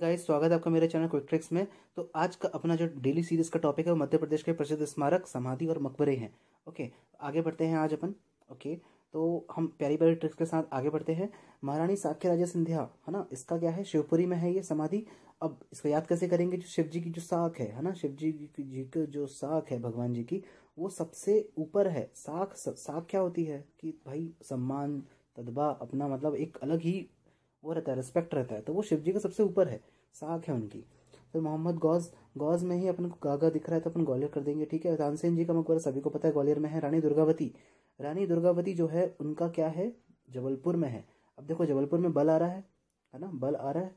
guys स्वागत है आपका मेरे चैनल क्विक ट्रिक्स में तो आज का अपना जो डेली सीरीज का टॉपिक है वो मध्य प्रदेश के प्रसिद्ध स्मारक समाधि और मकबरे हैं ओके आगे बढ़ते हैं आज अपन ओके तो हम प्यारी प्यारी ट्रिक्स के साथ आगे बढ़ते हैं महारानी साख्य राजा सिंधिया है ना इसका क्या है शिवपुरी में है ये समाधि अब इसको याद कैसे करेंगे जो शिव जी की जो साख है है ना शिव जी जी का जो साख है भगवान जी की वो सबसे ऊपर है साख साख क्या होती है कि भाई सम्मान तदबा अपना मतलब एक अलग ही वो रहता है रिस्पेक्ट रहता है तो वो शिव जी के सबसे ऊपर है साख है उनकी फिर मोहम्मद गौज गौज में ही अपन को गागा दिख रहा है तो अपन ग्वालियर कर देंगे ठीक है तानसेन जी का मकबरा सभी को पता है ग्वालियर में है रानी दुर्गावती रानी दुर्गावती जो है उनका क्या है जबलपुर में है अब देखो जबलपुर में बल आ रहा है है ना बल आ रहा है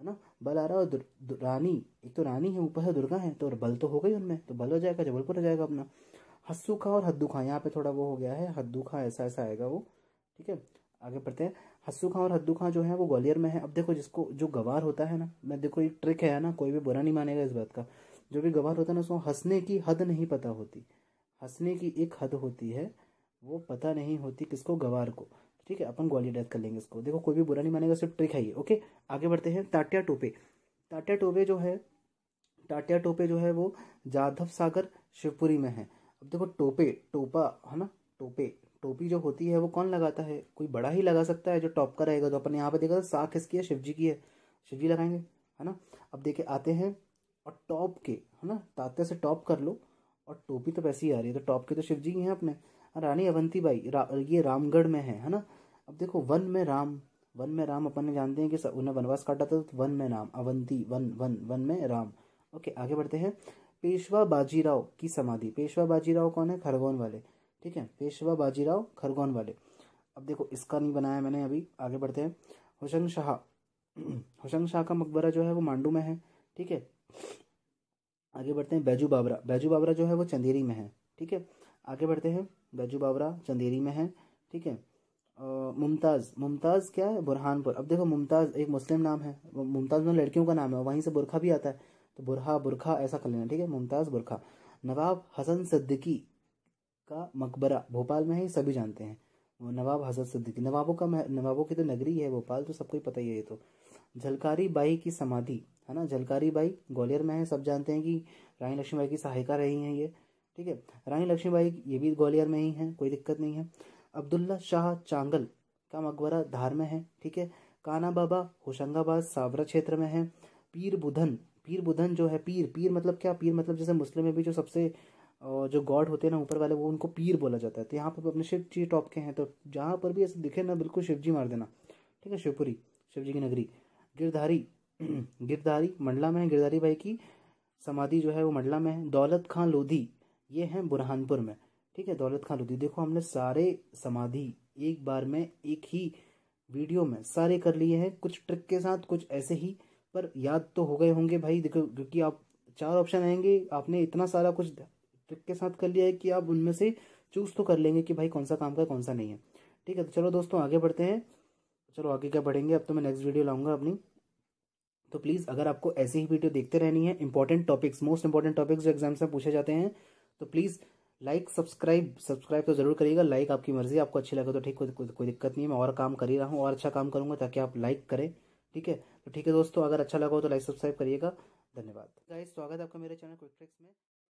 है ना बल आ रहा है और रानी एक तो रानी है ऊपर है दुर्गा है तो बल तो हो गई उनमें तो बल हो जाएगा जबलपुर हो जाएगा अपना हस्सू खा और हद्दू खा यहाँ पे थोड़ा वो हो गया है हद्दू खा ऐसा ऐसा आएगा वो ठीक है आगे पढ़ते हैं हस्सू खां और हद्दू खां जो है वो ग्वालियर में है अब देखो जिसको जो गवार होता है ना मैं देखो एक ट्रिक है ना कोई भी बुरा नहीं मानेगा इस बात का जो भी गवार होता है ना उसको हंसने की हद नहीं पता होती हंसने की एक हद होती है वो पता नहीं होती किसको गवार को ठीक है अपन ग्वालियर डेथ कर लेंगे इसको देखो कोई भी बुरा नहीं मानेगा सिर्फ ट्रिक है ये ओके आगे बढ़ते हैं ताटिया टोपे ताटिया टोपे जो है टाटिया टोपे जो है वो जाधव सागर शिवपुरी में है अब देखो टोपे टोपा है ना टोपे टोपी जो होती है वो कौन लगाता है कोई बड़ा ही लगा सकता है जो टॉप का रहेगा तो अपन यहाँ पे देखा था साख इसकी है शिव जी की है शिव जी लगाएंगे है ना अब देखे आते हैं और टॉप के है ना तात्या से टॉप कर लो और टोपी तो वैसी आ रही है तो टॉप के तो शिव जी हैं अपने हाँ, रानी अवंती बाई रा, ये रामगढ़ में है है ना अब देखो वन में राम वन में राम अपन ने जानते हैं कि उन्हें वनवास काटा था तो वन में Ram Avanti one one one में राम ओके आगे बढ़ते हैं पेशवा बाजीराव की समाधि पेशवा बाजीराव कौन है खरगोन वाले ठीक है पेशवा बाजीराव खरगोन वाले अब देखो इसका नहीं बनाया मैंने अभी आगे बढ़ते हैं होशंग शाह होशंग शाह का मकबरा जो है वो मांडू में है ठीक है आगे बढ़ते हैं बैजू बाबरा बैजू बाबरा जो है वो चंदेरी में है ठीक है आगे बढ़ते हैं बैजू बाबरा चंदेरी में है ठीक है मुमताज़ मुमताज़ क्या है बुरहानपुर अब देखो मुमताज़ एक मुस्लिम नाम है मुमताज़ में लड़कियों का नाम है वहीं से बुरखा भी आता है तो बुरहा बुरखा ऐसा कर लेना ठीक है मुमताज़ बुरखा नवाब हसन सिद्दीकी का मकबरा भोपाल में है सभी जानते हैं नवाब हजरत सिद्दीकी नवाबों का नवाबों की तो नगरी है भोपाल तो सबको ही पता ही है ये तो झलकारी बाई की समाधि है ना झलकारी बाई ग्वालियर में है सब जानते हैं कि रानी लक्ष्मीबाई की सहायिका रही हैं ये ठीक है रानी लक्ष्मीबाई ये भी ग्वालियर में ही है कोई दिक्कत नहीं है अब्दुल्ला शाह चांगल का मकबरा धार में है ठीक है काना बाबा होशंगाबाद सावरा क्षेत्र में है पीर बुधन पीर बुधन जो है पीर पीर मतलब क्या पीर मतलब जैसे मुस्लिम में भी जो सबसे और जो गॉड होते हैं ना ऊपर वाले वो उनको पीर बोला जाता है तो यहाँ पर अपने शिव जी टॉप के हैं तो जहाँ पर भी ऐसे दिखे ना बिल्कुल शिव जी मार देना ठीक है शिवपुरी शिव जी की नगरी गिरधारी गिरधारी मंडला में है गिरधारी भाई की समाधि जो है वो मंडला में है दौलत खां लोधी ये है बुरहानपुर में ठीक है दौलत खां लोधी देखो हमने सारे समाधि एक बार में एक ही वीडियो में सारे कर लिए हैं कुछ ट्रिक के साथ कुछ ऐसे ही पर याद तो हो गए होंगे भाई देखो क्योंकि आप चार ऑप्शन आएंगे आपने इतना सारा कुछ ट्रिक के साथ कर लिया है कि आप उनमें से चूज तो कर लेंगे कि भाई कौन सा काम का कौन सा नहीं है ठीक है तो चलो दोस्तों आगे बढ़ते हैं चलो आगे क्या बढ़ेंगे अब तो मैं नेक्स्ट वीडियो लाऊंगा अपनी तो प्लीज़ अगर आपको ऐसी ही वीडियो देखते रहनी है important topics most important topics जो एग्जाम्स में पूछे जाते हैं तो प्लीज़ लाइक सब्सक्राइब सब्सक्राइब तो जरूर करिएगा लाइक आपकी मर्जी आपको अच्छी लगे तो ठीक कोई को, को दिक्कत नहीं है मैं और काम कर ही रहा हूँ और अच्छा काम करूँगा ताकि आप लाइक करें ठीक है तो ठीक है दोस्तों अगर अच्छा लगा हो तो लाइक सब्सक्राइब करिएगा धन्यवाद गाइस स्वागत है आपका मेरे चैनल क्विक ट्रिक्स में